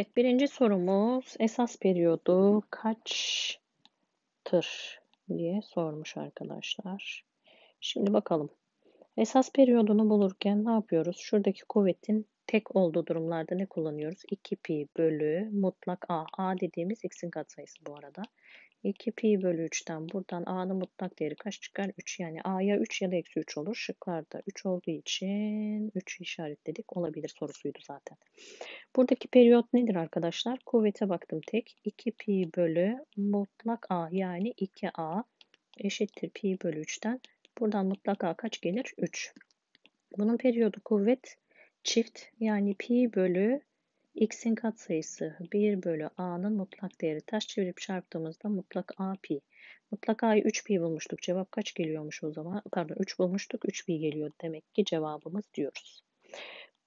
Evet, birinci sorumuz esas periyodu kaçtır diye sormuş arkadaşlar. Şimdi bakalım. Esas periyodunu bulurken ne yapıyoruz? Şuradaki kuvvetin tek olduğu durumlarda ne kullanıyoruz? 2 pi bölü mutlak a. a dediğimiz x'in katsayısı bu arada. 2 pi bölü 3'ten buradan a'nın mutlak değeri kaç çıkar? 3 yani a'ya 3 ya da eksi 3 olur. Şıklarda 3 olduğu için 3 işaretledik. Olabilir sorusuydu zaten. Buradaki periyot nedir arkadaşlar? Kuvvete baktım tek. 2 pi bölü mutlak a yani 2a eşittir pi bölü 3'ten. Buradan mutlak a kaç gelir? 3. Bunun periyodu kuvvet çift yani pi bölü x'in katsayısı 1 bölü a'nın mutlak değeri. Ters çevirip çarptığımızda mutlak a pi. Mutlak a'yı 3 pi bulmuştuk. Cevap kaç geliyormuş o zaman? Pardon 3 bulmuştuk 3 pi geliyor. Demek ki cevabımız diyoruz.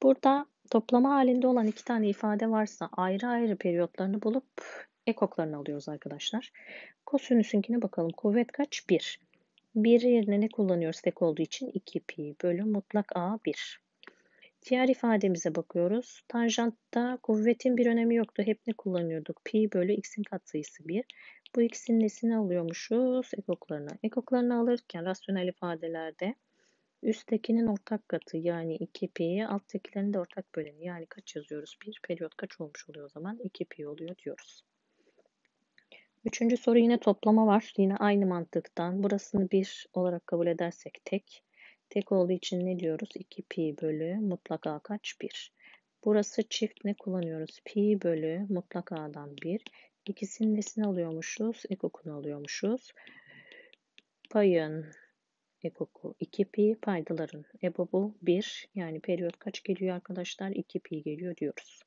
Burada toplama halinde olan iki tane ifade varsa ayrı ayrı periyotlarını bulup ekoklarını alıyoruz arkadaşlar. Kosinüsünkine bakalım. Kuvvet kaç? 1. 1 yerine ne kullanıyoruz tek olduğu için? 2 pi bölü mutlak a 1. Diğer ifademize bakıyoruz. Tanjantta kuvvetin bir önemi yoktu. Hep ne kullanıyorduk? Pi bölü x'in katsayısı 1. Bu x'in nesini alıyormuşuz? Ekoklarını. Ekoklarını alırken rasyonel ifadelerde üsttekinin ortak katı yani 2 pi'ye alttakilerin de ortak böleni yani kaç yazıyoruz? 1 periyot kaç olmuş oluyor o zaman? 2 pi oluyor diyoruz. Üçüncü soru yine toplama var. Yine aynı mantıktan. Burasını 1 olarak kabul edersek tek. Tek olduğu için ne diyoruz? 2 pi bölü mutlaka kaç? 1. Burası çift ne kullanıyoruz? Pi bölü mutlakadan 1. İkisinin nesini alıyormuşuz? Ekokunu alıyormuşuz. Payın ekoku 2 pi paydaların ebobu 1 yani periyot kaç geliyor arkadaşlar 2 pi geliyor diyoruz.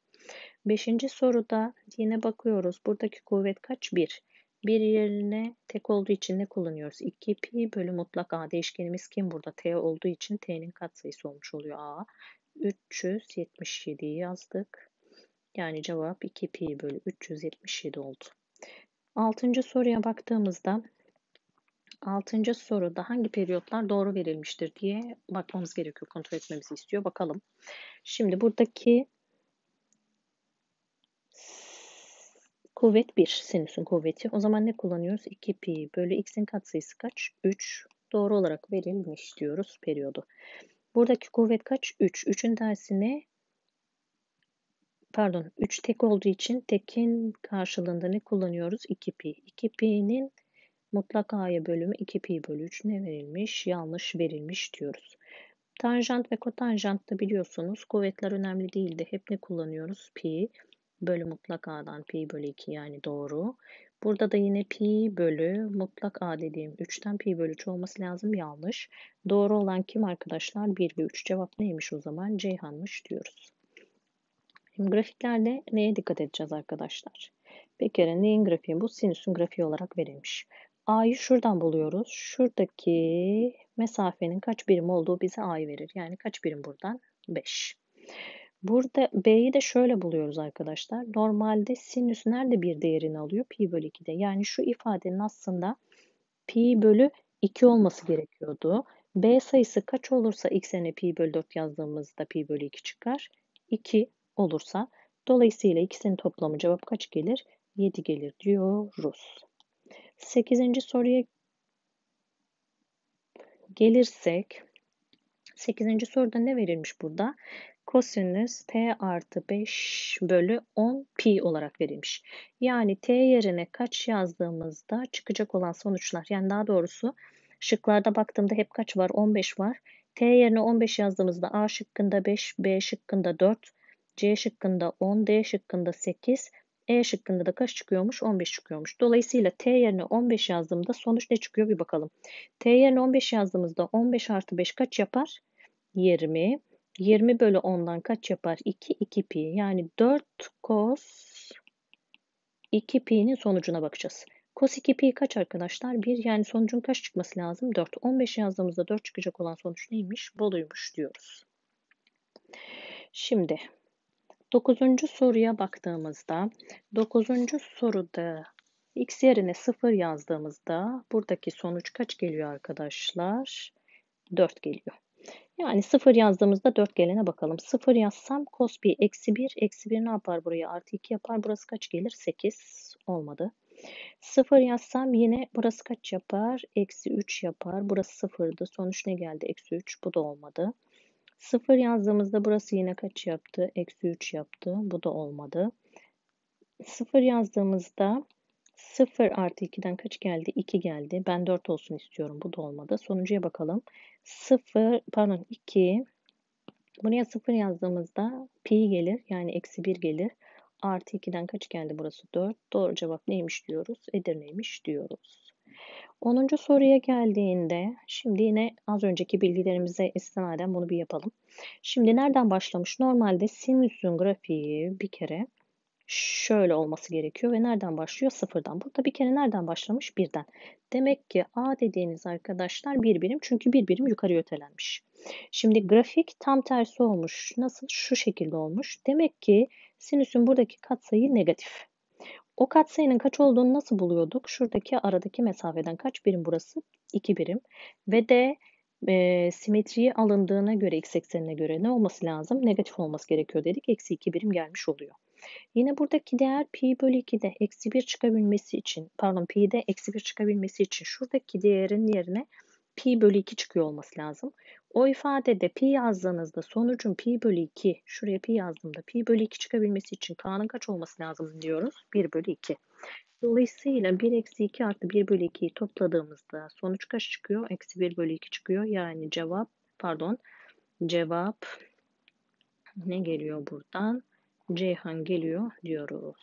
Beşinci soruda yine bakıyoruz buradaki kuvvet kaç 1 bir yerine tek olduğu için ne kullanıyoruz? 2 pi bölü mutlak a değişkenimiz kim burada? T olduğu için t'nin katsayısı olmuş oluyor a. 377'yi yazdık. Yani cevap 2 pi bölü 377 oldu. Altıncı soruya baktığımızda altıncı soruda hangi periyotlar doğru verilmiştir diye bakmamız gerekiyor. Kontrol etmemizi istiyor. Bakalım. Şimdi buradaki Kuvvet 1 sinüsün kuvveti. O zaman ne kullanıyoruz? 2 pi bölü x'in katsayısı kaç? 3. Doğru olarak verilmiş diyoruz periyodu. Buradaki kuvvet kaç? 3. 3'ün dersine, pardon 3 tek olduğu için tekin karşılığında ne kullanıyoruz? 2 pi. 2 pi'nin mutlak a'ya bölümü 2 pi bölü 3 ne verilmiş? Yanlış verilmiş diyoruz. Tanjant ve kotanjant da biliyorsunuz kuvvetler önemli değildi. Hep ne kullanıyoruz? Pi bölü mutlak a'dan pi bölü 2 yani doğru. Burada da yine pi bölü mutlak a dediğim 3'ten pi bölü 3 olması lazım yanlış. Doğru olan kim arkadaşlar? 1 ve 3 cevap neymiş o zaman? Ceyhan'mış diyoruz. Şimdi grafiklerde neye dikkat edeceğiz arkadaşlar? Bir kere neyin grafiği bu? Sinüsün grafiği olarak verilmiş. A'yı şuradan buluyoruz. Şuradaki mesafenin kaç birim olduğu bize A'yı verir. Yani kaç birim buradan? 5. Burada B'yi de şöyle buluyoruz arkadaşlar. Normalde sinüs nerede bir değerini alıyor? Pi bölü 2'de. Yani şu ifadenin aslında pi bölü 2 olması gerekiyordu. B sayısı kaç olursa x'ine pi bölü 4 yazdığımızda pi bölü 2 çıkar. 2 olursa dolayısıyla ikisinin toplamı cevap kaç gelir? 7 gelir diyoruz. 8. soruya gelirsek 8. soruda ne verilmiş burada? kosinüs t artı 5 bölü 10 pi olarak verilmiş. Yani t yerine kaç yazdığımızda çıkacak olan sonuçlar yani daha doğrusu şıklarda baktığımda hep kaç var 15 var. T yerine 15 yazdığımızda A şıkkında 5, B şıkkında 4, C şıkkında 10, D şıkkında 8, E şıkkında da kaç çıkıyormuş? 15 çıkıyormuş. Dolayısıyla T yerine 15 yazdığımda sonuç ne çıkıyor bir bakalım. T yerine 15 yazdığımızda 15 artı 5 kaç yapar? 20. 20 bölü 10'dan kaç yapar? 2, 2 pi. Yani 4 cos 2 pi'nin sonucuna bakacağız. Cos 2 pi kaç arkadaşlar? 1 yani sonucun kaç çıkması lazım? 4. 15 yazdığımızda 4 çıkacak olan sonuç neymiş? Boluymuş diyoruz. Şimdi 9. soruya baktığımızda 9. soruda x yerine 0 yazdığımızda buradaki sonuç kaç geliyor arkadaşlar? 4 geliyor. Yani 0 yazdığımızda 4 gelene bakalım. 0 yazsam cos 1 eksi 1. Eksi 1 ne yapar buraya? Artı 2 yapar. Burası kaç gelir? 8 olmadı. 0 yazsam yine burası kaç yapar? Eksi 3 yapar. Burası 0'dı. Sonuç ne geldi? Eksi 3. Bu da olmadı. 0 yazdığımızda burası yine kaç yaptı? Eksi 3 yaptı. Bu da olmadı. 0 yazdığımızda 0 artı 2'den kaç geldi? 2 geldi. Ben 4 olsun istiyorum. Bu da olmadı. Sonucuya bakalım. 0 pardon 2 buraya 0 yazdığımızda pi gelir. Yani eksi 1 gelir. Artı 2'den kaç geldi burası? 4. Doğru cevap neymiş diyoruz? Edirne'ymiş diyoruz. 10. soruya geldiğinde şimdi yine az önceki bilgilerimize istinaden bunu bir yapalım. Şimdi nereden başlamış? Normalde sinüsün grafiği bir kere şöyle olması gerekiyor ve nereden başlıyor? Sıfırdan. Burada bir kere nereden başlamış? Birden. Demek ki A dediğiniz arkadaşlar bir birim çünkü bir birim yukarı yötelenmiş Şimdi grafik tam tersi olmuş. Nasıl? Şu şekilde olmuş. Demek ki sinüsün buradaki katsayı negatif. O katsayının kaç olduğunu nasıl buluyorduk? Şuradaki aradaki mesafeden kaç birim burası? 2 birim. Ve de e, simetriyi alındığına göre x eksenine göre ne olması lazım? Negatif olması gerekiyor dedik. Eksi 2 birim gelmiş oluyor. Yine buradaki değer pi bölü 2'de eksi 1 çıkabilmesi için pardon pi'de eksi 1 çıkabilmesi için şuradaki değerin yerine pi bölü 2 çıkıyor olması lazım. O ifadede pi yazdığınızda sonucun pi bölü 2 şuraya pi yazdığımda pi bölü 2 çıkabilmesi için k'nın kaç olması lazım diyoruz? 1 bölü 2. Dolayısıyla 1 eksi 2 artı 1 bölü 2'yi topladığımızda sonuç kaç çıkıyor? Eksi 1 bölü 2 çıkıyor. Yani cevap pardon cevap ne geliyor buradan? Ceyhan geliyor diyoruz.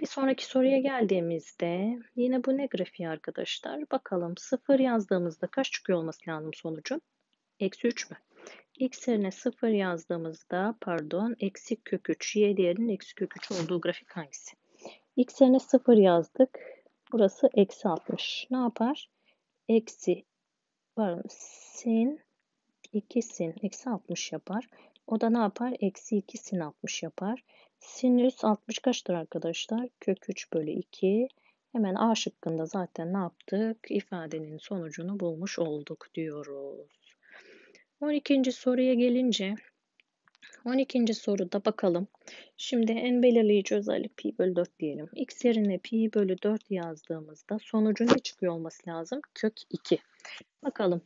Bir sonraki soruya geldiğimizde yine bu ne grafiği arkadaşlar? Bakalım sıfır yazdığımızda kaç çıkıyor olması lazım sonucu? Eksi 3 mü? X yerine 0 yazdığımızda pardon eksi kök 3 y değerinin eksi kök 3 olduğu grafik hangisi? X yerine 0 yazdık. Burası eksi 60. Ne yapar? Eksi pardon sin 2 sin eksi 60 yapar. O da ne yapar? Eksi 2 sin 60 yapar. Sinüs 60 kaçtır arkadaşlar? Kök 3 bölü 2. Hemen A şıkkında zaten ne yaptık? İfadenin sonucunu bulmuş olduk diyoruz. 12. soruya gelince 12. soruda bakalım. Şimdi en belirleyici özellik pi bölü 4 diyelim. X yerine pi bölü 4 yazdığımızda sonucun ne çıkıyor olması lazım? Kök 2. Bakalım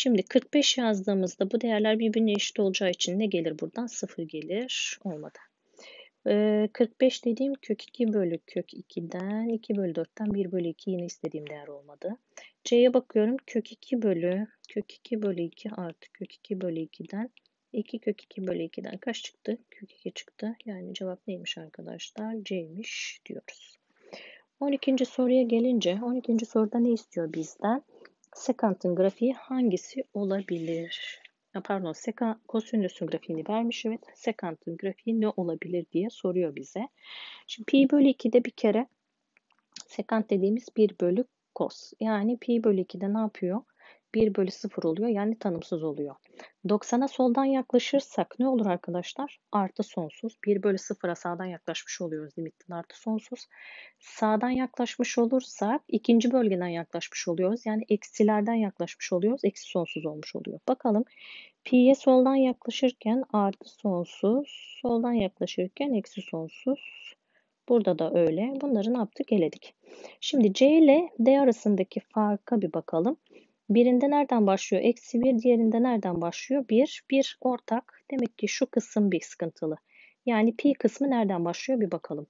Şimdi 45 yazdığımızda bu değerler birbirine eşit olacağı için ne gelir buradan? 0 gelir olmadı. 45 ee, dediğim kök 2 bölü kök 2'den 2 bölü 4'ten 1 bölü 2 yine istediğim değer olmadı. C'ye bakıyorum kök 2 bölü kök 2 bölü 2 artı kök 2 bölü 2'den 2 kök 2 bölü 2'den kaç çıktı? Kök 2 çıktı. Yani cevap neymiş arkadaşlar? C'ymiş diyoruz. 12. soruya gelince 12. soruda ne istiyor bizden? sekantın grafiği hangisi olabilir? Pardon, seka, kosinüsün grafiğini vermiş. Evet, sekantın grafiği ne olabilir diye soruyor bize. Şimdi pi bölü 2'de bir kere sekant dediğimiz 1 bölü kos. Yani pi bölü 2'de ne yapıyor? 1 bölü 0 oluyor. Yani tanımsız oluyor. 90'a soldan yaklaşırsak ne olur arkadaşlar? Artı sonsuz. 1 bölü 0'a sağdan yaklaşmış oluyoruz limitten artı sonsuz. Sağdan yaklaşmış olursak ikinci bölgeden yaklaşmış oluyoruz. Yani eksilerden yaklaşmış oluyoruz. Eksi sonsuz olmuş oluyor. Bakalım pi'ye soldan yaklaşırken artı sonsuz. Soldan yaklaşırken eksi sonsuz. Burada da öyle. Bunları ne yaptık? Eledik. Şimdi C ile D arasındaki farka bir bakalım. Birinde nereden başlıyor? Eksi 1. Diğerinde nereden başlıyor? 1. 1 ortak. Demek ki şu kısım bir sıkıntılı. Yani pi kısmı nereden başlıyor bir bakalım.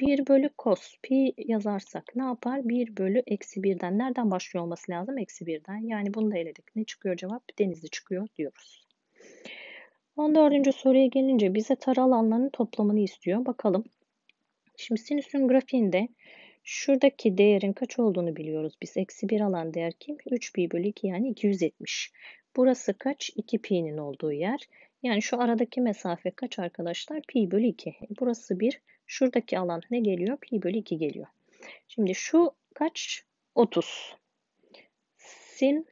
1 bölü cos pi yazarsak ne yapar? 1 bölü eksi 1'den. Nereden başlıyor olması lazım? Eksi 1'den. Yani bunu da eledik. Ne çıkıyor cevap? Denizli çıkıyor diyoruz. 14. soruya gelince bize taralı alanların toplamını istiyor. Bakalım. Şimdi sinüsün grafiğinde Şuradaki değerin kaç olduğunu biliyoruz. Biz eksi 1 alan değer kim? 3pi bölü 2 yani 270. Burası kaç? 2pi'nin olduğu yer. Yani şu aradaki mesafe kaç arkadaşlar? Pi bölü 2. Burası 1. Şuradaki alan ne geliyor? Pi bölü 2 geliyor. Şimdi şu kaç? 30. Sin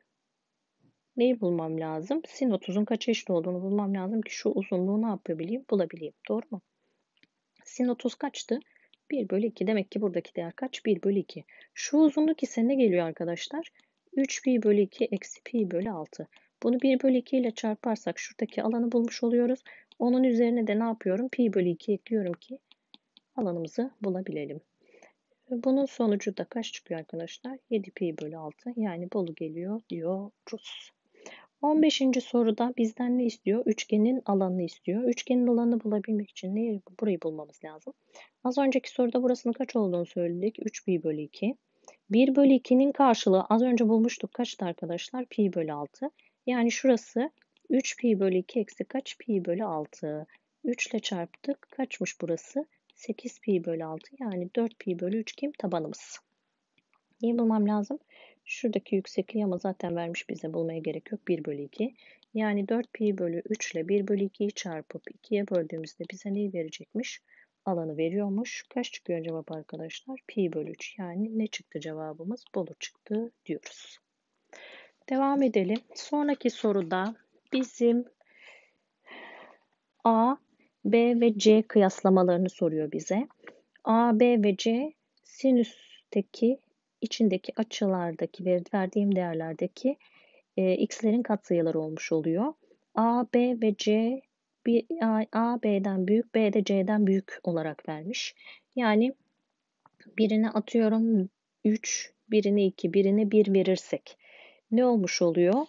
neyi bulmam lazım? Sin 30'un kaç eşit olduğunu bulmam lazım ki şu uzunluğu ne yapabileyim? Bulabileyim. Doğru mu? Sin 30 kaçtı? 1 bölü 2 demek ki buradaki değer kaç? 1 bölü 2. Şu uzunluk ise ne geliyor arkadaşlar? 3 pi bölü 2 eksi pi bölü 6. Bunu 1 bölü 2 ile çarparsak şuradaki alanı bulmuş oluyoruz. Onun üzerine de ne yapıyorum? Pi bölü 2 ekliyorum ki alanımızı bulabilelim. Bunun sonucu da kaç çıkıyor arkadaşlar? 7 pi bölü 6 yani bolu geliyor diyoruz. 15. soruda bizden ne istiyor? Üçgenin alanını istiyor. Üçgenin alanını bulabilmek için ne? burayı bulmamız lazım. Az önceki soruda burasının kaç olduğunu söyledik. 3 pi bölü 2. 1 bölü 2'nin karşılığı az önce bulmuştuk kaçtı arkadaşlar? Pi bölü 6. Yani şurası 3 pi bölü 2 eksi kaç? Pi bölü 6. 3 ile çarptık. Kaçmış burası? 8 pi bölü 6 yani 4 pi bölü 3 kim? Tabanımız. Neyi bulmam lazım? Şuradaki yüksekliği ama zaten vermiş bize bulmaya gerek yok. 1 bölü 2. Yani 4 pi bölü 3 ile 1 bölü 2'yi çarpıp 2'ye böldüğümüzde bize neyi verecekmiş? Alanı veriyormuş. Kaç çıkıyor cevap arkadaşlar? Pi bölü 3. Yani ne çıktı cevabımız? Bolu çıktı diyoruz. Devam edelim. Sonraki soruda bizim A, B ve C kıyaslamalarını soruyor bize. A, B ve C sinüsteki içindeki açılardaki verdiğim değerlerdeki e, x'lerin katsayıları olmuş oluyor. A, B ve C bir A, A B'den büyük, B de C'den büyük olarak vermiş. Yani birine atıyorum 3, birine 2, birine 1 verirsek ne olmuş oluyor?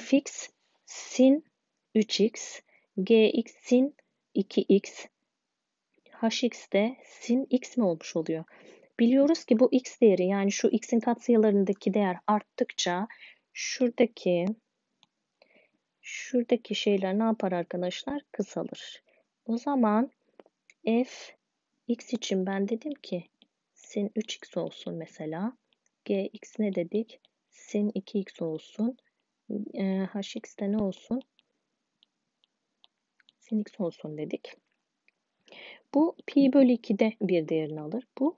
fx sin 3x, gx sin 2x, hx de sin x mi olmuş oluyor? Biliyoruz ki bu x değeri yani şu x'in katsayılarındaki değer arttıkça şuradaki şuradaki şeyler ne yapar arkadaşlar? Kısalır. O zaman f x için ben dedim ki sin 3x olsun mesela. gx ne dedik? Sin 2x olsun. E, x de ne olsun? Sin x olsun dedik. Bu pi bölü 2'de bir değerini alır. Bu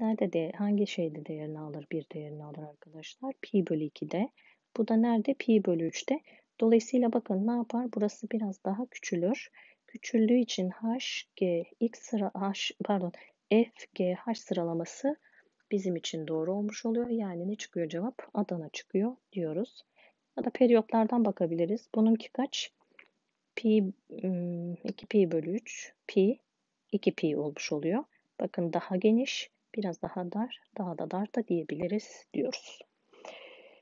Nerede de hangi şeyde değerini alır? Bir değerini alır arkadaşlar. Pi bölü 2'de. Bu da nerede? Pi bölü 3'te. Dolayısıyla bakın ne yapar? Burası biraz daha küçülür. Küçüldüğü için H, G, X sıra H, pardon F, G, H sıralaması bizim için doğru olmuş oluyor. Yani ne çıkıyor cevap? Adana çıkıyor diyoruz. Ya da periyotlardan bakabiliriz. Bununki kaç? Pi, 2 pi bölü 3, pi, 2 pi olmuş oluyor. Bakın daha geniş biraz daha dar, daha da dar da diyebiliriz diyoruz.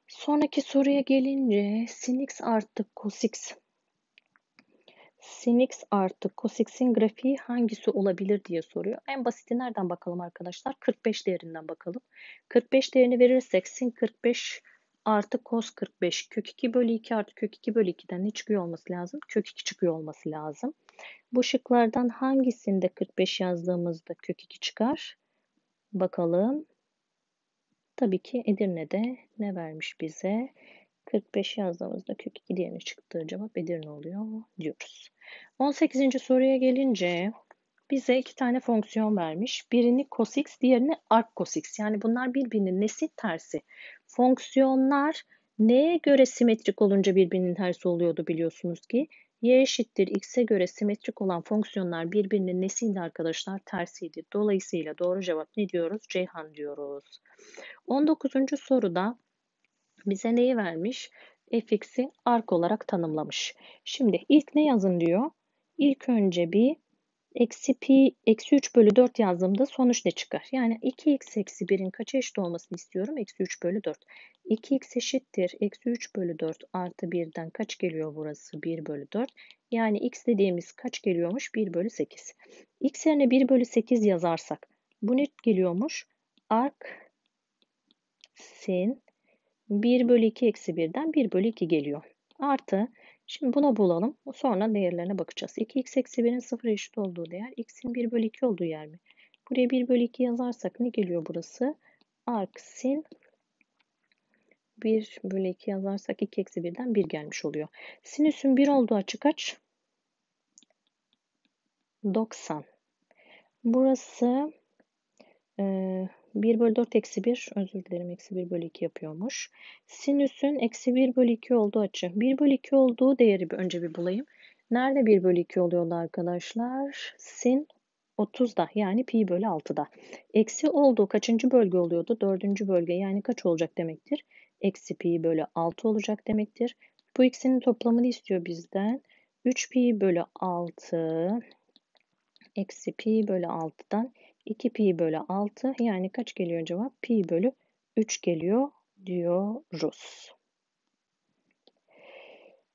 Sonraki soruya gelince sinx artı cos sinx artı cos grafiği hangisi olabilir diye soruyor. En basiti nereden bakalım arkadaşlar? 45 değerinden bakalım. 45 değerini verirsek sin 45 artı cos 45 kök 2 bölü 2 artı kök 2 bölü 2'den ne çıkıyor olması lazım? Kök 2 çıkıyor olması lazım. Bu şıklardan hangisinde 45 yazdığımızda kök 2 çıkar? Bakalım. Tabii ki Edirne'de ne vermiş bize? 45 yazdığımızda kök 2 diyene çıktı cevap Edirne oluyor diyoruz. 18. soruya gelince bize iki tane fonksiyon vermiş. Birini cos x, diğerini arc cos x. Yani bunlar birbirinin nesi tersi. Fonksiyonlar neye göre simetrik olunca birbirinin tersi oluyordu biliyorsunuz ki? y eşittir x'e göre simetrik olan fonksiyonlar birbirinin nesiydi arkadaşlar? Tersiydi. Dolayısıyla doğru cevap ne diyoruz? Ceyhan diyoruz. 19. soruda bize neyi vermiş? fx'i ark olarak tanımlamış. Şimdi ilk ne yazın diyor? İlk önce bir eksi pi eksi 3 bölü 4 yazdığımda sonuç ne çıkar? Yani 2x eksi 1'in kaça eşit olmasını istiyorum? Eksi 3 bölü 4. 2x eşittir. Eksi 3 bölü 4 artı 1'den kaç geliyor burası? 1 bölü 4. Yani x dediğimiz kaç geliyormuş? 1 bölü 8. x yerine 1 bölü 8 yazarsak bu ne geliyormuş? Arc sin 1 bölü 2 eksi 1'den 1 bölü 2 geliyor. Artı Şimdi buna bulalım. Sonra değerlerine bakacağız. 2x eksi 1'in 0 eşit olduğu değer x'in 1 bölü 2 olduğu yer mi? Buraya 1 bölü 2 yazarsak ne geliyor burası? Arksin 1 bölü 2 yazarsak 2 eksi 1'den 1 gelmiş oluyor. Sinüsün 1 olduğu açı kaç? 90. Burası e, 1 bölü 4 eksi 1 özür dilerim eksi 1 bölü 2 yapıyormuş. Sinüsün eksi 1 bölü 2 olduğu açı. 1 bölü 2 olduğu değeri bir, önce bir bulayım. Nerede 1 bölü 2 oluyordu arkadaşlar? Sin 30'da yani pi bölü 6'da. Eksi olduğu kaçıncı bölge oluyordu? Dördüncü bölge yani kaç olacak demektir? Eksi pi bölü 6 olacak demektir. Bu ikisinin toplamını istiyor bizden. 3 pi bölü 6 eksi pi bölü 6'dan 2 pi bölü 6 yani kaç geliyor cevap? Pi bölü 3 geliyor diyoruz.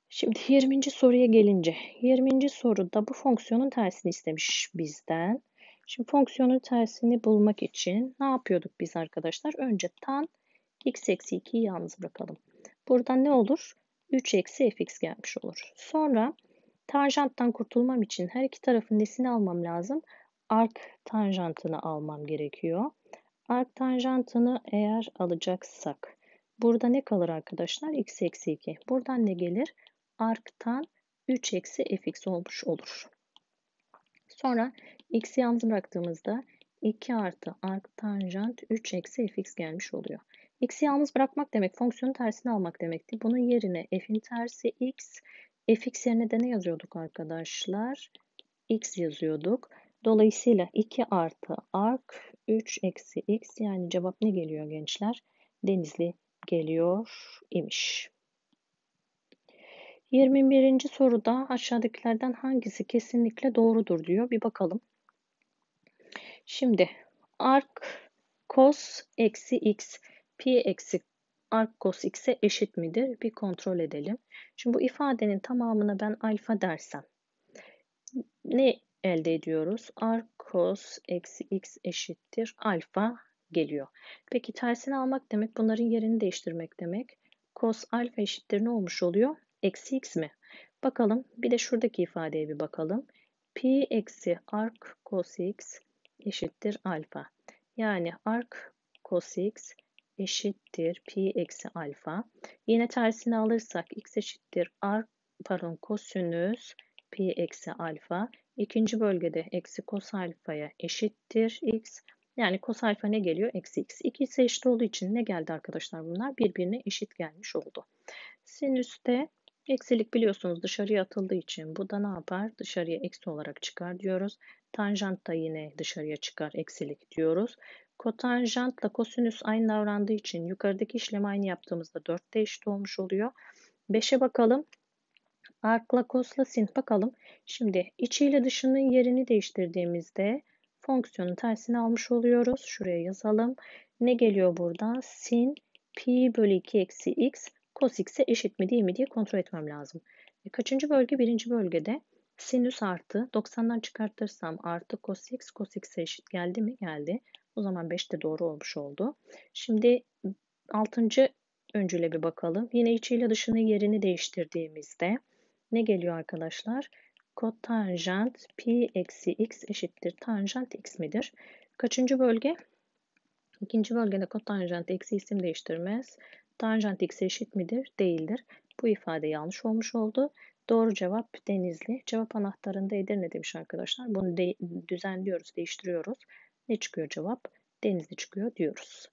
Şimdi 20. soruya gelince 20. soruda bu fonksiyonun tersini istemiş bizden. Şimdi fonksiyonun tersini bulmak için ne yapıyorduk biz arkadaşlar? Önce tan x eksi 2'yi yalnız bırakalım. Buradan ne olur? 3 eksi fx gelmiş olur. Sonra Tanjanttan kurtulmam için her iki tarafın nesini almam lazım? Ark tanjantını almam gerekiyor. Ark tanjantını eğer alacaksak burada ne kalır arkadaşlar? x eksi 2. Buradan ne gelir? Arktan 3 eksi fx olmuş olur. Sonra x'i yalnız bıraktığımızda 2 artı ark tanjant 3 eksi fx gelmiş oluyor. X'i yalnız bırakmak demek fonksiyonun tersini almak demekti. Bunun yerine f'in tersi x, fx yerine de ne yazıyorduk arkadaşlar? x yazıyorduk. Dolayısıyla 2 artı arc 3 eksi x yani cevap ne geliyor gençler? Denizli geliyor imiş. 21. soruda aşağıdakilerden hangisi kesinlikle doğrudur diyor. Bir bakalım. Şimdi arc cos eksi x pi eksi arc cos x'e eşit midir? Bir kontrol edelim. Şimdi bu ifadenin tamamına ben alfa dersem ne elde ediyoruz? Arc cos eksi x eşittir alfa geliyor. Peki tersini almak demek bunların yerini değiştirmek demek. Cos alfa eşittir ne olmuş oluyor? Eksi x mi? Bakalım bir de şuradaki ifadeye bir bakalım. Pi eksi arc cos x eşittir alfa. Yani arc cos x eşittir pi eksi alfa. Yine tersini alırsak x eşittir r pardon kosinüs pi eksi alfa. İkinci bölgede eksi kos alfaya eşittir x. Yani kos alfa ne geliyor? Eksi x. İkisi eşit olduğu için ne geldi arkadaşlar bunlar? Birbirine eşit gelmiş oldu. Sinüste eksilik biliyorsunuz dışarıya atıldığı için bu da ne yapar? Dışarıya eksi olarak çıkar diyoruz. Tanjant da yine dışarıya çıkar eksilik diyoruz. Kotanjantla kosinüs aynı davrandığı için yukarıdaki işlemi aynı yaptığımızda 4'te eşit olmuş oluyor. 5'e bakalım. Arkla kosla sin bakalım. Şimdi içiyle dışının yerini değiştirdiğimizde fonksiyonun tersini almış oluyoruz. Şuraya yazalım. Ne geliyor buradan? Sin pi bölü 2 eksi x cos x'e eşit mi değil mi diye kontrol etmem lazım. E, kaçıncı bölge? Birinci bölgede sinüs artı 90'dan çıkartırsam artı cos x cos x'e eşit geldi mi? Geldi. O zaman 5 de doğru olmuş oldu. Şimdi 6. öncüle bir bakalım. Yine içiyle dışını yerini değiştirdiğimizde ne geliyor arkadaşlar? Kotanjant pi eksi x eşittir tanjant x midir? Kaçıncı bölge? İkinci bölgede kotanjant eksi isim değiştirmez. Tanjant x eşit midir? Değildir. Bu ifade yanlış olmuş oldu. Doğru cevap Denizli. Cevap anahtarında Edirne demiş arkadaşlar. Bunu de düzenliyoruz, değiştiriyoruz. Ne çıkıyor cevap? Denizli çıkıyor diyoruz.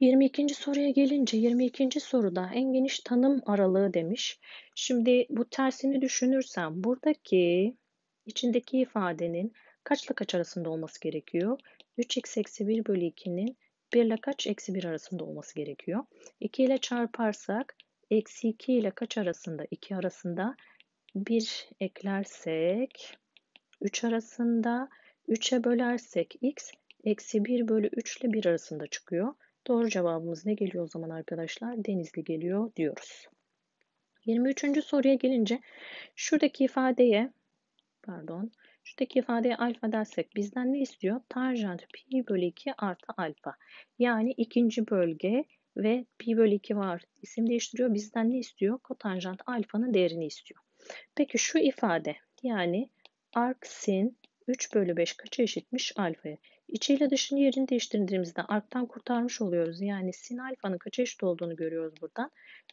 22. soruya gelince 22. soruda en geniş tanım aralığı demiş. Şimdi bu tersini düşünürsem buradaki içindeki ifadenin kaçla kaç arasında olması gerekiyor? 3x eksi 1 bölü 2'nin 1 ile kaç eksi 1 arasında olması gerekiyor. 2 ile çarparsak eksi 2 ile kaç arasında? 2 arasında 1 eklersek 3 arasında 3'e bölersek x eksi 1 bölü 3 ile 1 arasında çıkıyor. Doğru cevabımız ne geliyor o zaman arkadaşlar? Denizli geliyor diyoruz. 23. soruya gelince şuradaki ifadeye pardon şuradaki ifadeye alfa dersek bizden ne istiyor? Tanjant pi bölü 2 artı alfa. Yani ikinci bölge ve pi bölü 2 var isim değiştiriyor. Bizden ne istiyor? Kotanjant alfanın değerini istiyor. Peki şu ifade yani arc 3 bölü 5 kaça eşitmiş alfaya? İçi ile dışını yerini değiştirdiğimizde arktan kurtarmış oluyoruz. Yani sin alfanın kaça eşit olduğunu görüyoruz buradan.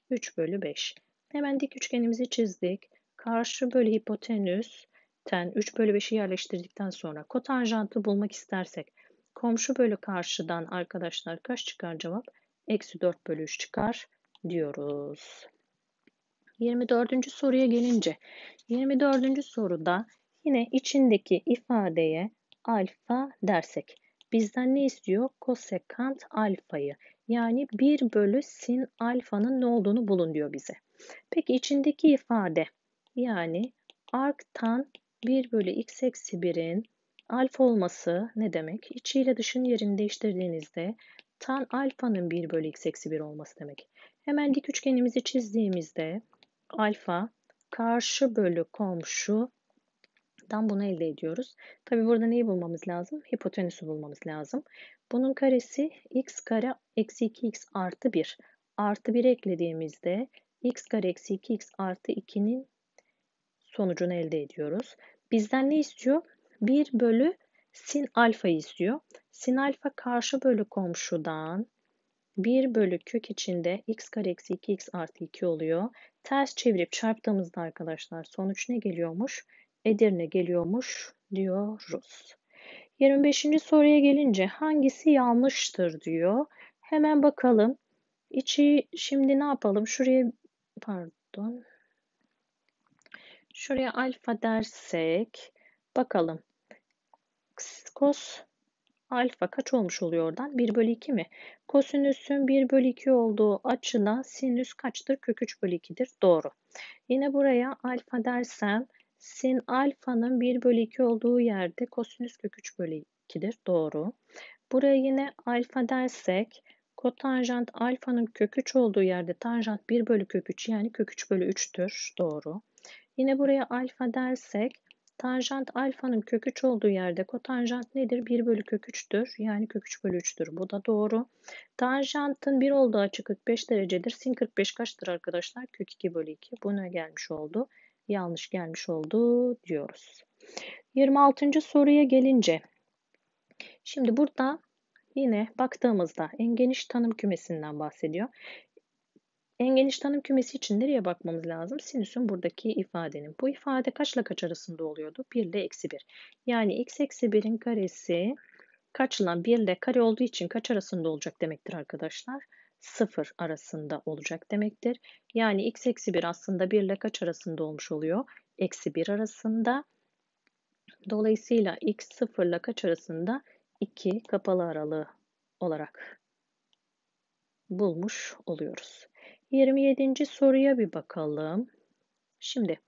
3 bölü 5. Hemen dik üçgenimizi çizdik. Karşı bölü hipotenüs ten 3 bölü 5'i yerleştirdikten sonra kotanjantı bulmak istersek komşu bölü karşıdan arkadaşlar kaç çıkar cevap? Eksi 4 bölü 3 çıkar diyoruz. 24. soruya gelince 24. soruda Yine içindeki ifadeye alfa dersek bizden ne istiyor? Kosekant alfayı. Yani 1 bölü sin alfanın ne olduğunu bulun diyor bize. Peki içindeki ifade yani arktan 1 bölü x eksi 1'in alfa olması ne demek? İçi ile dışın yerini değiştirdiğinizde tan alfanın 1 bölü x eksi 1 olması demek. Hemen dik üçgenimizi çizdiğimizde alfa karşı bölü komşu Dan bunu elde ediyoruz. Tabi burada neyi bulmamız lazım? Hipotenüsü bulmamız lazım. Bunun karesi x kare eksi 2x artı 1. Artı 1 eklediğimizde x kare eksi 2x artı 2'nin sonucunu elde ediyoruz. Bizden ne istiyor? 1 bölü sin alfa istiyor. Sin alfa karşı bölü komşudan 1 bölü kök içinde x kare eksi 2x artı 2 oluyor. Ters çevirip çarptığımızda arkadaşlar sonuç ne geliyormuş? Edirne geliyormuş diyoruz. 25. soruya gelince hangisi yanlıştır diyor. Hemen bakalım. İçi şimdi ne yapalım? Şuraya pardon. Şuraya alfa dersek bakalım. Kos alfa kaç olmuş oluyor oradan? 1 bölü 2 mi? Kosinüsün 1 bölü 2 olduğu açıda sinüs kaçtır? Kök 3 bölü 2'dir. Doğru. Yine buraya alfa dersem sin alfanın 1 bölü 2 olduğu yerde kosinüs kök 3 bölü 2'dir. Doğru. Buraya yine alfa dersek kotanjant alfanın kök 3 olduğu yerde tanjant 1 bölü kök 3 yani kök 3 bölü 3'tür. Doğru. Yine buraya alfa dersek tanjant alfanın kök 3 olduğu yerde kotanjant nedir? 1 bölü kök 3'tür. Yani kök 3 bölü 3'tür. Bu da doğru. Tanjantın 1 olduğu açı 45 derecedir. Sin 45 kaçtır arkadaşlar? Kök 2 bölü 2. Buna gelmiş oldu yanlış gelmiş oldu diyoruz. 26. soruya gelince şimdi burada yine baktığımızda en geniş tanım kümesinden bahsediyor. En geniş tanım kümesi için nereye bakmamız lazım? Sinüsün buradaki ifadenin. Bu ifade kaçla kaç arasında oluyordu? 1 ile eksi 1. Yani x eksi 1'in karesi kaçla 1 ile kare olduğu için kaç arasında olacak demektir arkadaşlar? 0 arasında olacak demektir. Yani x eksi 1 aslında 1 ile kaç arasında olmuş oluyor? Eksi 1 arasında. Dolayısıyla x 0 ile kaç arasında? 2 kapalı aralığı olarak bulmuş oluyoruz. 27. soruya bir bakalım. Şimdi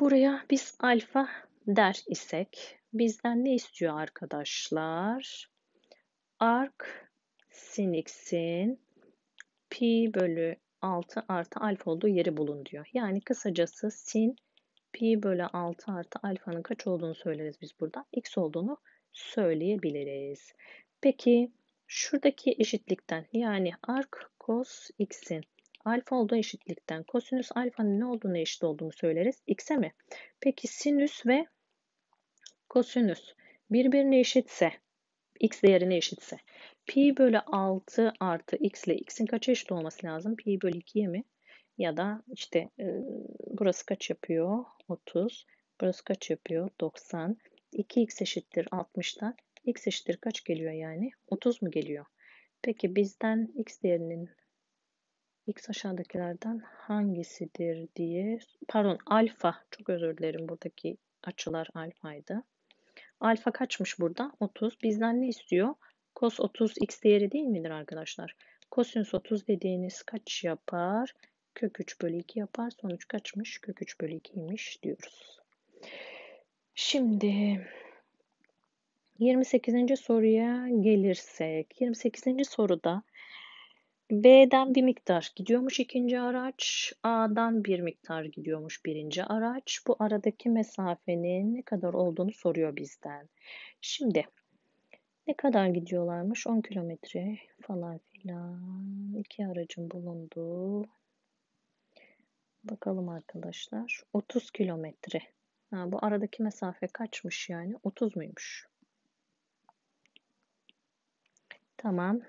buraya biz alfa der isek bizden ne istiyor arkadaşlar? Ark sin x'in pi bölü 6 artı alfa olduğu yeri bulun diyor. Yani kısacası sin pi bölü 6 artı alfanın kaç olduğunu söyleriz biz burada X olduğunu söyleyebiliriz. Peki şuradaki eşitlikten yani arc cos x'in alfa olduğu eşitlikten kosinüs alfanın ne olduğunu eşit olduğunu söyleriz. X'e mi? Peki sinüs ve kosinüs birbirine eşitse x değerine eşitse. Pi bölü 6 artı x ile x'in kaç eşit olması lazım? Pi bölü 2'ye mi? Ya da işte e, burası kaç yapıyor? 30. Burası kaç yapıyor? 90. 2x eşittir 60'tan. x eşittir kaç geliyor yani? 30 mu geliyor? Peki bizden x değerinin x aşağıdakilerden hangisidir diye pardon alfa çok özür dilerim buradaki açılar alfaydı. Alfa kaçmış burada? 30. Bizden ne istiyor? Cos 30 x değeri değil midir arkadaşlar? Kosinüs 30 dediğiniz kaç yapar? Kök 3 bölü 2 yapar. Sonuç kaçmış? Kök 3 bölü 2'ymiş diyoruz. Şimdi 28. soruya gelirsek. 28. soruda B'den bir miktar gidiyormuş ikinci araç, A'dan bir miktar gidiyormuş birinci araç. Bu aradaki mesafenin ne kadar olduğunu soruyor bizden. Şimdi ne kadar gidiyorlarmış? 10 kilometre falan filan. İki aracın bulunduğu. Bakalım arkadaşlar. 30 kilometre. Ha, bu aradaki mesafe kaçmış yani? 30 muymuş? Tamam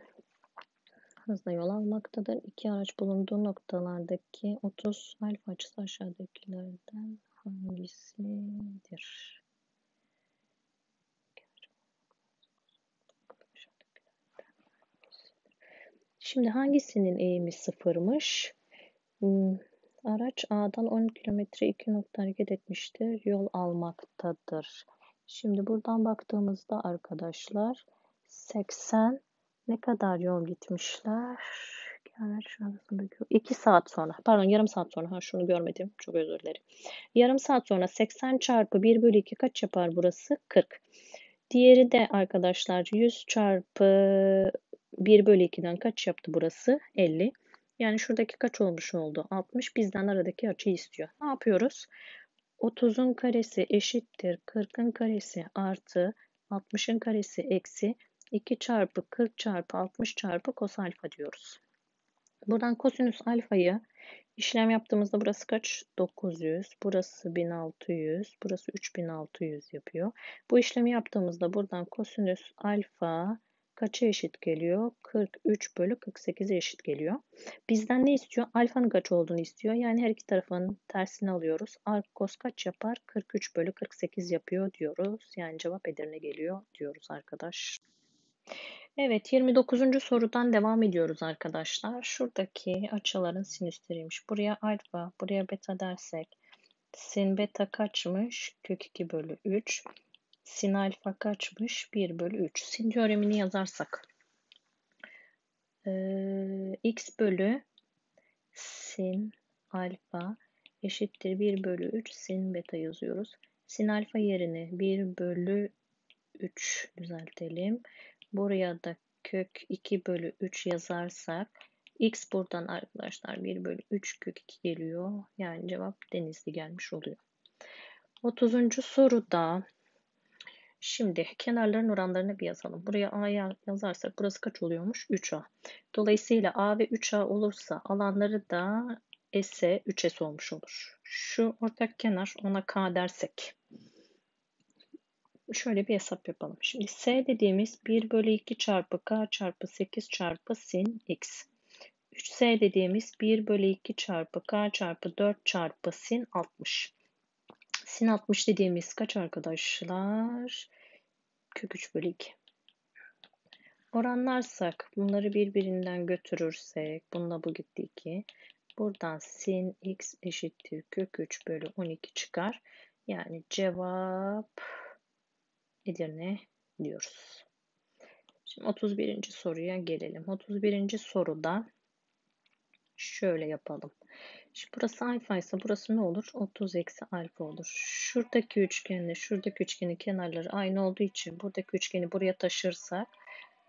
hızla yol almaktadır. İki araç bulunduğu noktalardaki 30 alfa açısı aşağıdakilerden hangisidir? Şimdi hangisinin eğimi sıfırmış? Hmm, araç A'dan 10 kilometre 2 nokta hareket etmiştir. Yol almaktadır. Şimdi buradan baktığımızda arkadaşlar 80 ne kadar yol gitmişler? Evet, şurasındaki 2 saat sonra pardon yarım saat sonra ha şunu görmedim çok özür dilerim. Yarım saat sonra 80 çarpı 1 bölü 2 kaç yapar burası? 40. Diğeri de arkadaşlar 100 çarpı 1 bölü 2'den kaç yaptı burası? 50. Yani şuradaki kaç olmuş oldu? 60 bizden aradaki açıyı istiyor. Ne yapıyoruz? 30'un karesi eşittir 40'ın karesi artı 60'ın karesi eksi 2 çarpı 40 çarpı 60 çarpı kos alfa diyoruz. Buradan kosinüs alfayı işlem yaptığımızda burası kaç? 900, burası 1600, burası 3600 yapıyor. Bu işlemi yaptığımızda buradan kosinüs alfa kaça eşit geliyor? 43 bölü 48'e eşit geliyor. Bizden ne istiyor? Alfanın kaç olduğunu istiyor. Yani her iki tarafın tersini alıyoruz. Arkos kaç yapar? 43 bölü 48 yapıyor diyoruz. Yani cevap Edirne geliyor diyoruz arkadaş. Evet, 29. sorudan devam ediyoruz arkadaşlar. Şuradaki açıların sinüsleriymiş. Buraya alfa, buraya beta dersek sin beta kaçmış? Kök 2 bölü 3. Sin alfa kaçmış? 1 bölü 3. Sin teoremini yazarsak. Ee, x bölü sin alfa eşittir 1 bölü 3 sin beta yazıyoruz. Sin alfa yerine 1 bölü 3 düzeltelim. Buraya da kök 2 bölü 3 yazarsak x buradan arkadaşlar 1 bölü 3 kök 2 geliyor. Yani cevap denizli gelmiş oluyor. 30. soruda Şimdi kenarların oranlarını bir yazalım. Buraya A yazarsak burası kaç oluyormuş? 3A. Dolayısıyla A ve 3A olursa alanları da S'e 3S olmuş olur. Şu ortak kenar ona K dersek şöyle bir hesap yapalım. Şimdi S dediğimiz 1 bölü 2 çarpı K çarpı 8 çarpı sin X. 3S dediğimiz 1 bölü 2 çarpı K çarpı 4 çarpı sin 60. Sin 60 dediğimiz kaç arkadaşlar? Kök 3 bölü 2. Oranlarsak bunları birbirinden götürürsek bununla bu gitti 2. Buradan sin x eşittir kök 3 bölü 12 çıkar. Yani cevap Edirne diyoruz. Şimdi 31. soruya gelelim. 31. soruda şöyle yapalım. Şimdi burası alfa ise burası ne olur? 30 eksi alfa olur. Şuradaki üçgenle şuradaki üçgenin kenarları aynı olduğu için buradaki üçgeni buraya taşırsak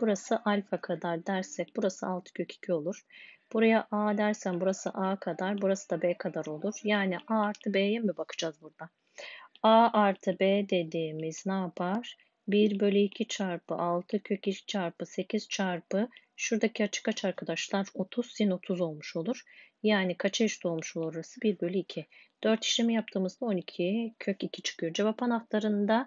burası alfa kadar dersek burası 6 kök 2 olur. Buraya a dersen burası a kadar burası da b kadar olur. Yani a artı b'ye mi bakacağız burada? a artı b dediğimiz ne yapar? 1 bölü 2 çarpı 6 kök 2 çarpı 8 çarpı şuradaki açık aç arkadaşlar? 30 sin 30 olmuş olur. Yani kaç eşit olmuş olur orası? 1 bölü 2. 4 işlemi yaptığımızda 12 kök 2 çıkıyor. Cevap anahtarında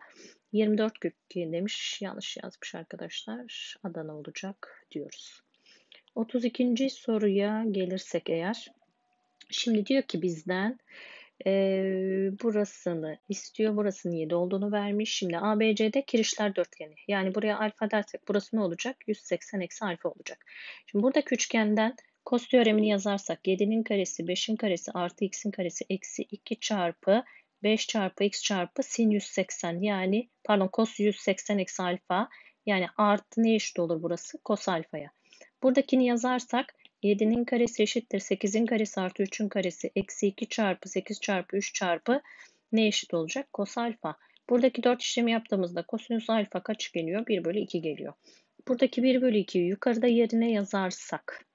24 kök 2 demiş. Yanlış yazmış arkadaşlar. Adana olacak diyoruz. 32. soruya gelirsek eğer. Şimdi diyor ki bizden e, burasını istiyor. Burasının 7 olduğunu vermiş. Şimdi ABC'de kirişler dörtgeni. Yani buraya alfa dersek burası ne olacak? 180 eksi alfa olacak. Şimdi buradaki üçgenden Kos teoremini yazarsak 7'nin karesi 5'in karesi artı x'in karesi eksi 2 çarpı 5 çarpı x çarpı sin 180 yani pardon kos 180 eksi alfa yani artı ne eşit olur burası? Kos alfaya. Buradakini yazarsak 7'nin karesi eşittir 8'in karesi artı 3'ün karesi eksi 2 çarpı 8 çarpı 3 çarpı ne eşit olacak? Kos alfa. Buradaki 4 işlemi yaptığımızda kosinüs alfa kaç geliyor? 1 bölü 2 geliyor. Buradaki 1 bölü 2'yi yukarıda yerine yazarsak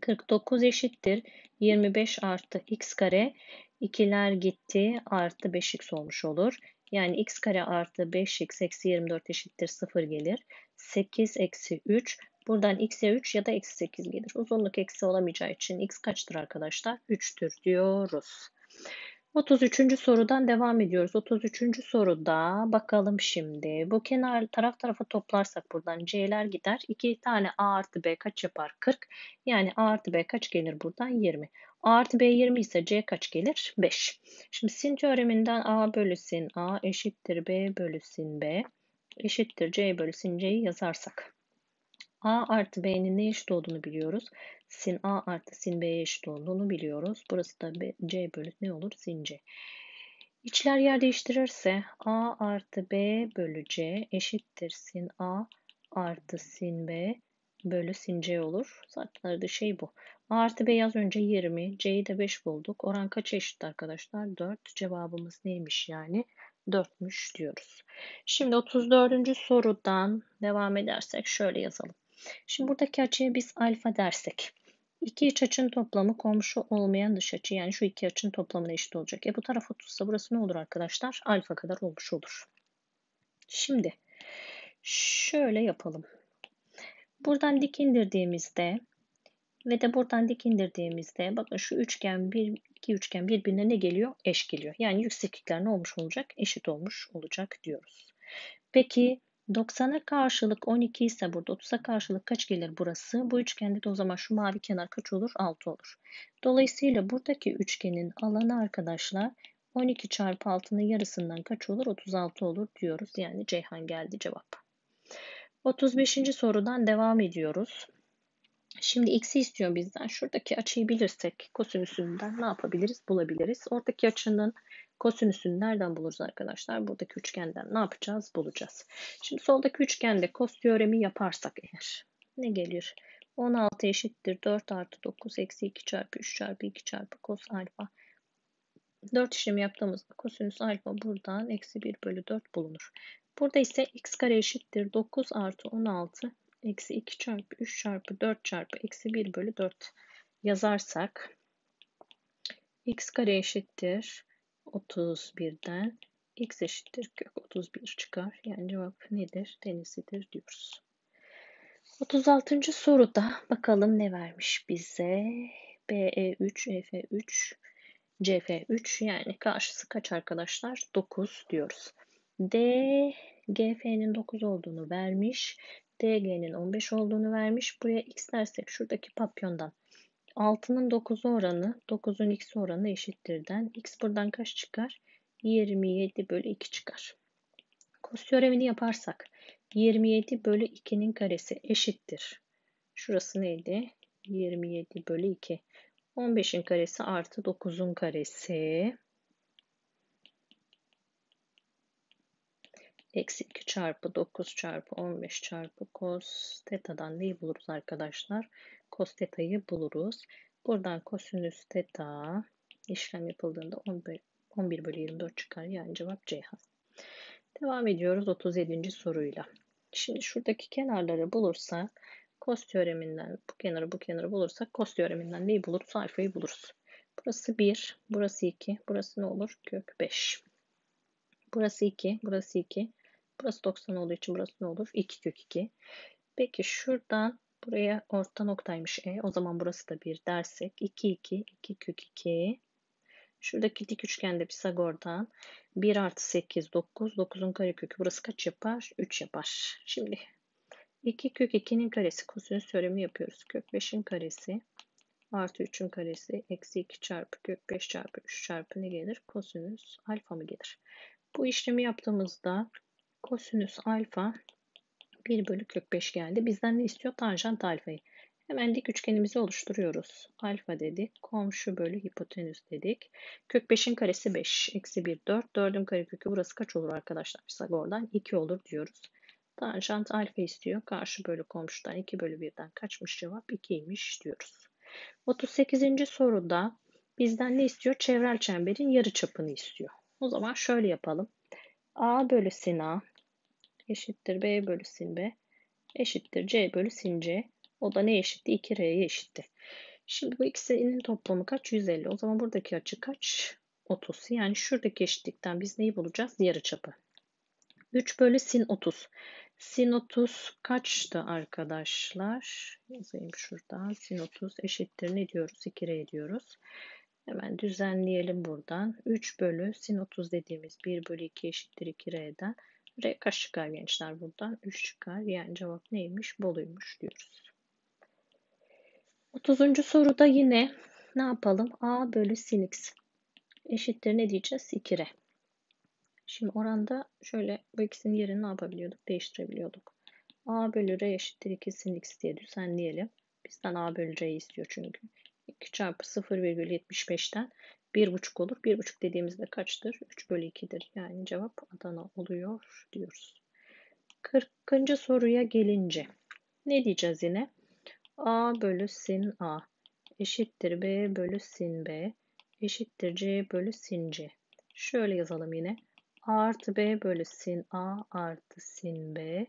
49 eşittir 25 artı x kare 2'ler gitti artı 5x olmuş olur. Yani x kare artı 5x eksi 24 eşittir 0 gelir. 8 eksi 3 Buradan x'e 3 ya da eksi 8 gelir. Uzunluk eksi olamayacağı için x kaçtır arkadaşlar? 3'tür diyoruz. 33. sorudan devam ediyoruz. 33. soruda bakalım şimdi. Bu kenar taraf tarafa toplarsak buradan c'ler gider. 2 tane a artı b kaç yapar? 40. Yani a artı b kaç gelir buradan? 20. A artı B 20 ise C kaç gelir? 5. Şimdi sin teoreminden A bölü sin A eşittir B bölü sin B eşittir C bölü sin C'yi yazarsak. A artı B'nin ne eşit olduğunu biliyoruz. Sin A artı sin B'ye eşit olduğunu biliyoruz. Burası da B, C bölü ne olur? Sin C. İçler yer değiştirirse A artı B bölü C eşittir sin A artı sin B bölü sin C olur. Zaten arada şey bu. A artı B yaz önce 20. C'yi de 5 bulduk. Oran kaç eşit arkadaşlar? 4. Cevabımız neymiş yani? 4'müş diyoruz. Şimdi 34. sorudan devam edersek şöyle yazalım. Şimdi buradaki açıya biz alfa dersek. İki iç açının toplamı komşu olmayan dış açı yani şu iki açının toplamına eşit olacak. E bu taraf 30 ise burası ne olur arkadaşlar? Alfa kadar olmuş olur. Şimdi şöyle yapalım. Buradan dik indirdiğimizde ve de buradan dik indirdiğimizde bakın şu üçgen bir iki üçgen birbirine ne geliyor? Eş geliyor. Yani yükseklikler ne olmuş olacak? Eşit olmuş olacak diyoruz. Peki 90'a karşılık 12 ise burada 30'a karşılık kaç gelir burası? Bu üçgende de o zaman şu mavi kenar kaç olur? 6 olur. Dolayısıyla buradaki üçgenin alanı arkadaşlar 12 çarpı 6'nın yarısından kaç olur? 36 olur diyoruz. Yani Ceyhan geldi cevap. 35. sorudan devam ediyoruz. Şimdi x'i istiyor bizden. Şuradaki açıyı bilirsek kosinüsünden ne yapabiliriz? Bulabiliriz. Oradaki açının Kosinüsünü nereden buluruz arkadaşlar? Buradaki üçgenden ne yapacağız? Bulacağız. Şimdi soldaki üçgende kos teoremi yaparsak eğer ne gelir? 16 eşittir 4 artı 9 eksi 2 çarpı 3 çarpı 2 çarpı kos alfa. 4 işlemi yaptığımızda kosinüs alfa buradan eksi 1 bölü 4 bulunur. Burada ise x kare eşittir 9 artı 16 eksi 2 çarpı 3 çarpı 4 çarpı eksi 1 bölü 4 yazarsak x kare eşittir 31'den x eşittir kök 31 çıkar. Yani cevap nedir? Denizlidir diyoruz. 36. soruda bakalım ne vermiş bize. BE3, EF3, CF3 yani karşısı kaç arkadaşlar? 9 diyoruz. D, GF'nin 9 olduğunu vermiş. DG'nin 15 olduğunu vermiş. Buraya x dersek şuradaki papyondan 6'nın 9'u oranı 9'un x oranı eşittir den, X buradan kaç çıkar? 27 bölü 2 çıkar. Kos teoremini yaparsak 27 bölü 2'nin karesi eşittir. Şurası neydi? 27 bölü 2. 15'in karesi artı 9'un karesi. Eksi 2 çarpı 9 çarpı 15 çarpı cos tetadan neyi buluruz arkadaşlar? cos teta'yı buluruz. Buradan kosinüs teta işlem yapıldığında 11, bölü 24 çıkar. Yani cevap Ceyhan. Devam ediyoruz 37. soruyla. Şimdi şuradaki kenarları bulursak kos teoreminden bu kenarı bu kenarı bulursak kos teoreminden neyi buluruz? Sayfayı buluruz. Burası 1, burası 2, burası ne olur? Kök 5. Burası 2, burası 2. Burası 90 olduğu için burası ne olur? 2 kök 2. Peki şuradan Buraya orta noktaymış E. O zaman burası da 1 dersek 2 2 2 kök 2. Şuradaki dik üçgende Pisagor'dan 1 artı 8 9. 9'un karekökü burası kaç yapar? 3 yapar. Şimdi 2 kök 2'nin karesi kosinüs teoremi yapıyoruz. Kök 5'in karesi artı 3'ün karesi eksi 2 çarpı kök 5 çarpı 3 çarpı ne gelir? Kosinüs alfa mı gelir? Bu işlemi yaptığımızda kosinüs alfa 1 bölü kök 5 geldi. Bizden ne istiyor? Tanjant alfayı. Hemen dik üçgenimizi oluşturuyoruz. Alfa dedik. Komşu bölü hipotenüs dedik. Kök 5'in karesi 5. Eksi 1 4. 4'ün karekökü burası kaç olur arkadaşlar? oradan 2 olur diyoruz. Tanjant alfa istiyor. Karşı bölü komşudan 2 bölü 1'den kaçmış cevap? 2'ymiş diyoruz. 38. soruda bizden ne istiyor? Çevrel çemberin yarı çapını istiyor. O zaman şöyle yapalım. A bölü sin A eşittir B bölü sin B eşittir C bölü sin C. O da ne eşitti? 2R'ye eşitti. Şimdi bu ikisinin toplamı kaç? 150. O zaman buradaki açı kaç? 30. Yani şuradaki eşitlikten biz neyi bulacağız? Yarı çapı. 3 bölü sin 30. Sin 30 kaçtı arkadaşlar? Yazayım şuradan. Sin 30 eşittir ne diyoruz? 2R diyoruz. Hemen düzenleyelim buradan. 3 bölü sin 30 dediğimiz 1 bölü 2 eşittir 2R'den. Buraya kaç çıkar gençler buradan? 3 çıkar. Yani cevap neymiş? Boluymuş diyoruz. 30. soruda yine ne yapalım? A bölü sin x eşittir ne diyeceğiz? 2r. Şimdi oranda şöyle bu ikisinin yerini ne yapabiliyorduk? Değiştirebiliyorduk. A bölü r eşittir 2 sin x diye düzenleyelim. Bizden A bölü r istiyor çünkü. 2 çarpı 0,75'ten bir buçuk olur. Bir buçuk dediğimizde kaçtır? 3 bölü 2'dir. Yani cevap Adana oluyor diyoruz. 40. soruya gelince ne diyeceğiz yine? A bölü sin A eşittir B bölü sin B eşittir C bölü sin C. Şöyle yazalım yine. A artı B bölü sin A artı sin B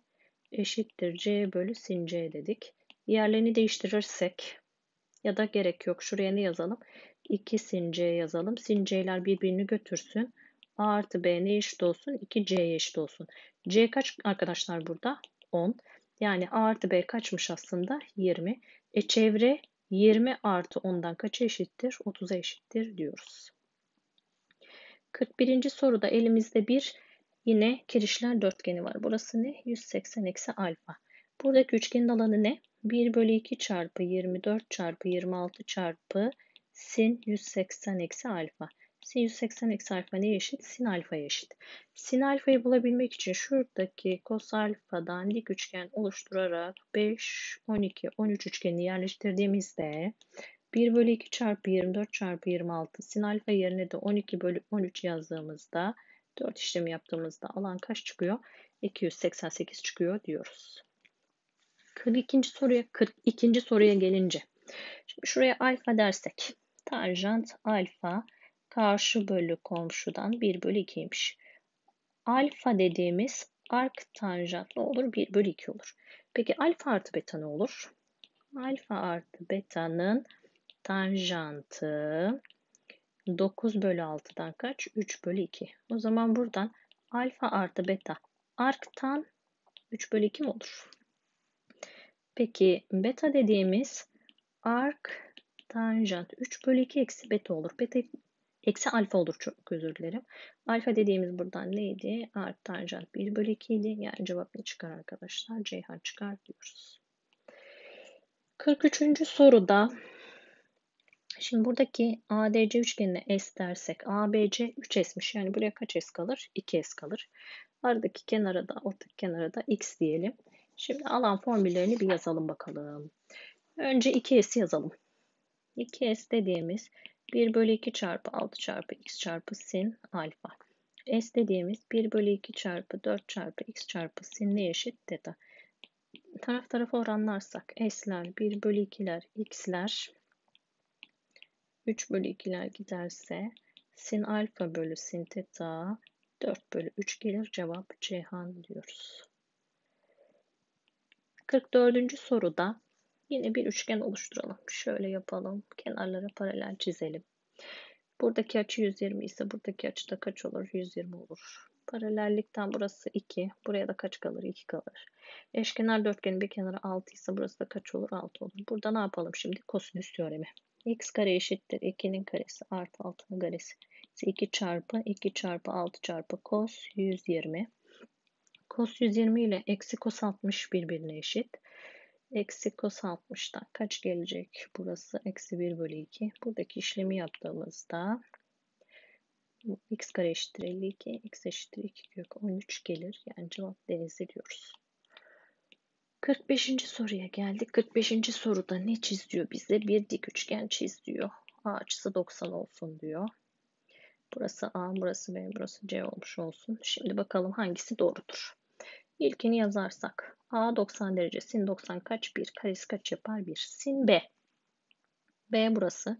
eşittir C bölü sin C dedik. Yerlerini değiştirirsek ya da gerek yok. Şuraya ne yazalım? 2 sin c yazalım. Sin c'ler birbirini götürsün. A artı b ne eşit olsun? 2c'ye eşit olsun. c kaç arkadaşlar burada? 10. Yani A artı B kaçmış aslında? 20. E çevre 20 artı 10'dan kaça eşittir? 30'a eşittir diyoruz. 41. soruda elimizde bir yine kirişler dörtgeni var. Burası ne? 180 eksi alfa. Buradaki üçgenin alanı ne? 1 bölü 2 çarpı 24 çarpı 26 çarpı sin 180 eksi alfa. Sin 180 eksi alfa ne eşit? Sin alfa eşit. Sin alfayı bulabilmek için şuradaki kos alfadan dik üçgen oluşturarak 5, 12, 13 üçgenini yerleştirdiğimizde 1 bölü 2 çarpı 24 çarpı 26 sin alfa yerine de 12 bölü 13 yazdığımızda 4 işlemi yaptığımızda alan kaç çıkıyor? 288 çıkıyor diyoruz. 42. soruya 42. soruya gelince. Şimdi şuraya alfa dersek Tanjant alfa karşı bölü komşudan 1 bölü 2'ymiş. Alfa dediğimiz ark tanjantlı olur 1 bölü 2 olur. Peki alfa artı beta ne olur? Alfa artı beta'nın tanjantı 9 bölü 6'dan kaç? 3 bölü 2. O zaman buradan alfa artı beta arktan 3 bölü 2 mi olur? Peki beta dediğimiz ark tanjant 3 bölü 2 eksi beta olur. Beta eksi alfa olur çok özür dilerim. Alfa dediğimiz buradan neydi? Art tanjant 1 bölü 2 idi. Yani cevap ne çıkar arkadaşlar? Ceyhan çıkar diyoruz. 43. soruda Şimdi buradaki ADC üçgenine S dersek ABC 3S'miş. Yani buraya kaç S kalır? 2S kalır. Aradaki kenara da ortak kenara da X diyelim. Şimdi alan formüllerini bir yazalım bakalım. Önce 2S'i yazalım. 2s dediğimiz 1 bölü 2 çarpı 6 çarpı x çarpı sin alfa. S dediğimiz 1 bölü 2 çarpı 4 çarpı x çarpı sin ne eşit teta. Taraf tarafa oranlarsak s'ler 1 bölü 2'ler x'ler 3 bölü 2'ler giderse sin alfa bölü sin teta 4 bölü 3 gelir cevap Ceyhan diyoruz. 44. soruda Yine bir üçgen oluşturalım. Şöyle yapalım. Kenarlara paralel çizelim. Buradaki açı 120 ise buradaki açı da kaç olur? 120 olur. Paralellikten burası 2. Buraya da kaç kalır? 2 kalır. Eşkenar dörtgenin bir kenarı 6 ise burası da kaç olur? 6 olur. Burada ne yapalım şimdi? Kosinüs teoremi. x kare eşittir 2'nin karesi artı 6'nın karesi. 2 çarpı 2 çarpı 6 çarpı kos 120. Kos 120 ile eksi kos 60 birbirine eşit. Eksi kos 60'dan kaç gelecek? Burası eksi 1 bölü 2. Buradaki işlemi yaptığımızda x kare eşittir 52, x eşittir 2 kök 13 gelir. Yani cevap denizi diyoruz. 45. soruya geldik. 45. soruda ne çiziyor bize? Bir dik üçgen çiz diyor. A açısı 90 olsun diyor. Burası A, burası B, burası C olmuş olsun. Şimdi bakalım hangisi doğrudur. İlkini yazarsak A 90 derece. Sin 90 kaç? 1. Karesi kaç yapar? 1. Sin B. B burası.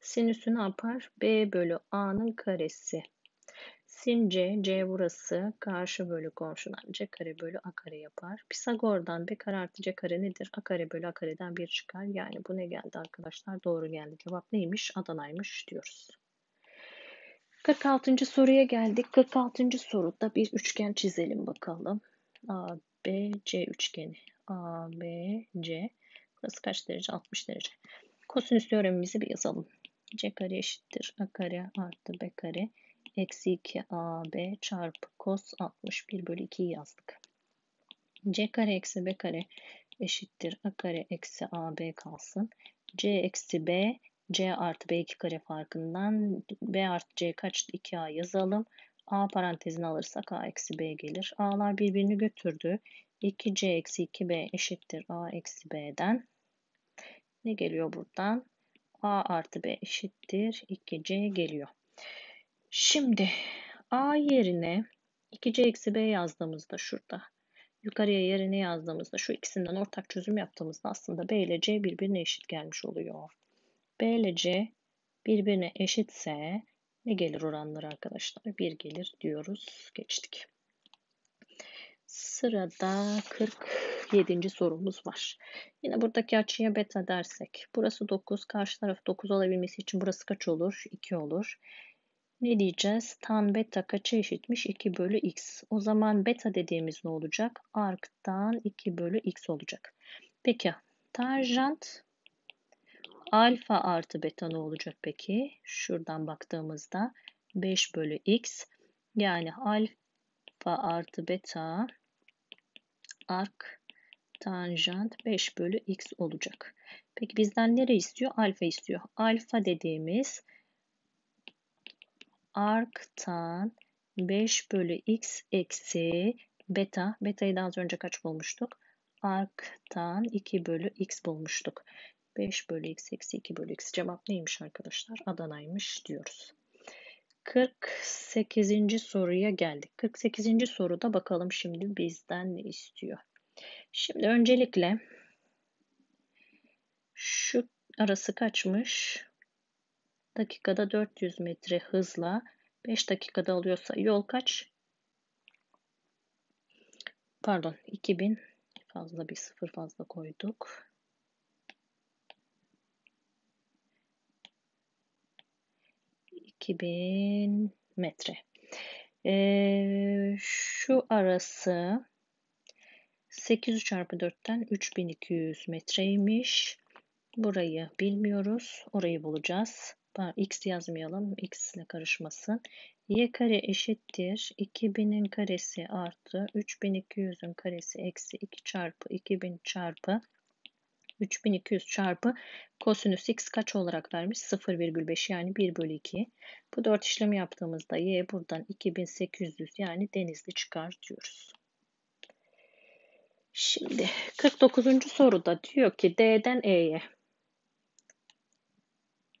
Sinüsü ne yapar? B bölü A'nın karesi. Sin C. C burası. Karşı bölü komşudan C kare bölü A kare yapar. Pisagor'dan B kare artı C kare nedir? A kare bölü A kareden 1 çıkar. Yani bu ne geldi arkadaşlar? Doğru geldi. Cevap neymiş? Adana'ymış diyoruz. 46. soruya geldik. 46. soruda bir üçgen çizelim bakalım. A, BC üçgeni. ABC. Burası kaç derece? 60 derece. Kosinüs teoremimizi bir yazalım. C kare eşittir A kare artı B kare eksi 2 AB çarpı kos 61 bölü 2'yi yazdık. C kare eksi B kare eşittir A kare eksi AB kalsın. C eksi B C artı B2 kare farkından B artı C kaçtı 2A yazalım. A parantezine alırsak A eksi B gelir. A'lar birbirini götürdü. 2C eksi 2B eşittir A eksi B'den. Ne geliyor buradan? A artı B eşittir 2C geliyor. Şimdi A yerine 2C eksi B yazdığımızda şurada. Yukarıya yerine yazdığımızda şu ikisinden ortak çözüm yaptığımızda aslında B ile C birbirine eşit gelmiş oluyor. B ile C birbirine eşitse ne gelir oranları arkadaşlar? 1 gelir diyoruz. Geçtik. Sırada 47. sorumuz var. Yine buradaki açıya beta dersek. Burası 9. Karşı taraf 9 olabilmesi için burası kaç olur? 2 olur. Ne diyeceğiz? Tan beta kaça eşitmiş? 2 bölü x. O zaman beta dediğimiz ne olacak? Ark'tan 2 bölü x olacak. Peki. Tanjant Alfa artı beta ne olacak peki? Şuradan baktığımızda 5 bölü x yani alfa artı beta ark tanjant 5 bölü x olacak. Peki bizden nere istiyor? Alfa istiyor. Alfa dediğimiz arktan 5 bölü x eksi beta. Beta'yı daha önce kaç bulmuştuk? Arktan 2 bölü x bulmuştuk. 5 bölü x eksi 2 bölü x cevap neymiş arkadaşlar? Adana'ymış diyoruz. 48. soruya geldik. 48. soruda bakalım şimdi bizden ne istiyor. Şimdi öncelikle şu arası kaçmış? Dakikada 400 metre hızla 5 dakikada alıyorsa yol kaç? Pardon 2000 fazla bir sıfır fazla koyduk. 2000 metre. Ee, şu arası 8 çarpı 4'ten 3200 metreymiş. Burayı bilmiyoruz. Orayı bulacağız. X yazmayalım. X ile karışmasın. Y kare eşittir. 2000'in karesi artı 3200'ün karesi eksi 2 çarpı 2000 çarpı 3200 çarpı kosinüs x kaç olarak vermiş? 0,5 yani 1 bölü 2. Bu dört işlemi yaptığımızda y buradan 2800 yani denizli çıkar diyoruz. Şimdi 49. soruda diyor ki D'den E'ye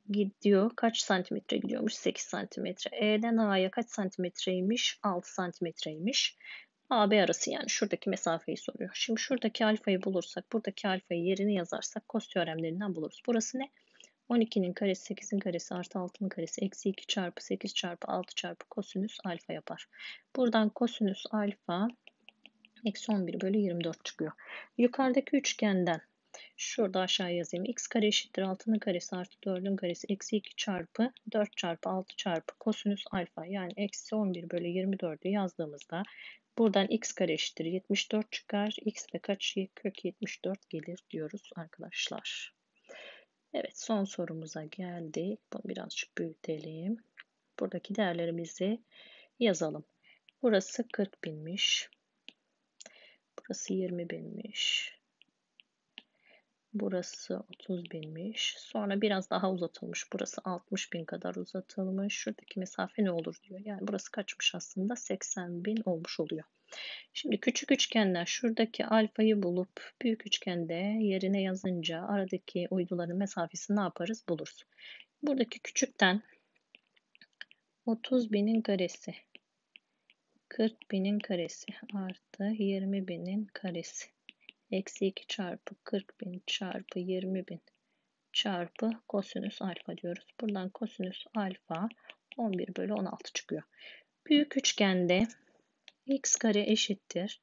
gidiyor. Kaç santimetre gidiyormuş? 8 santimetre. E'den A'ya kaç santimetreymiş? 6 santimetreymiş. AB arası yani şuradaki mesafeyi soruyor. Şimdi şuradaki alfayı bulursak buradaki alfayı yerini yazarsak kos teoremlerinden buluruz. Burası ne? 12'nin karesi 8'in karesi artı 6'nın karesi eksi 2 çarpı 8 çarpı 6 çarpı kosinüs alfa yapar. Buradan kosinüs alfa eksi 11 bölü 24 çıkıyor. Yukarıdaki üçgenden Şurada aşağı yazayım. x kare eşittir 6'nın karesi artı 4'ün karesi eksi 2 çarpı 4 çarpı 6 çarpı kosinüs alfa yani eksi 11 bölü 24'ü yazdığımızda buradan x kare eşittir 74 çıkar. x de kaç kök 74 gelir diyoruz arkadaşlar. Evet son sorumuza geldik. Bunu birazcık büyütelim. Buradaki değerlerimizi yazalım. Burası 40 binmiş. Burası 20 binmiş. Burası 30 binmiş. Sonra biraz daha uzatılmış. Burası 60 bin kadar uzatılmış. Şuradaki mesafe ne olur diyor. Yani burası kaçmış aslında? 80 bin olmuş oluyor. Şimdi küçük üçgenden şuradaki alfayı bulup büyük üçgende yerine yazınca aradaki uyduların mesafesini ne yaparız? Buluruz. Buradaki küçükten 30 binin karesi 40 binin karesi artı 20 binin karesi Eksi 2 çarpı 40 bin çarpı 20 bin çarpı kosinüs alfa diyoruz. Buradan kosinüs alfa 11 bölü 16 çıkıyor. Büyük üçgende x kare eşittir.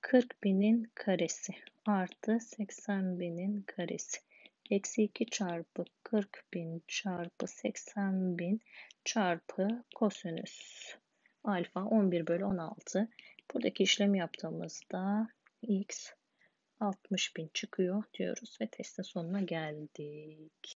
40 binin karesi artı 80 binin karesi. Eksi 2 çarpı 40 bin çarpı 80 bin çarpı kosinüs alfa 11 bölü 16. Buradaki işlemi yaptığımızda x 60 bin çıkıyor diyoruz ve testin sonuna geldik.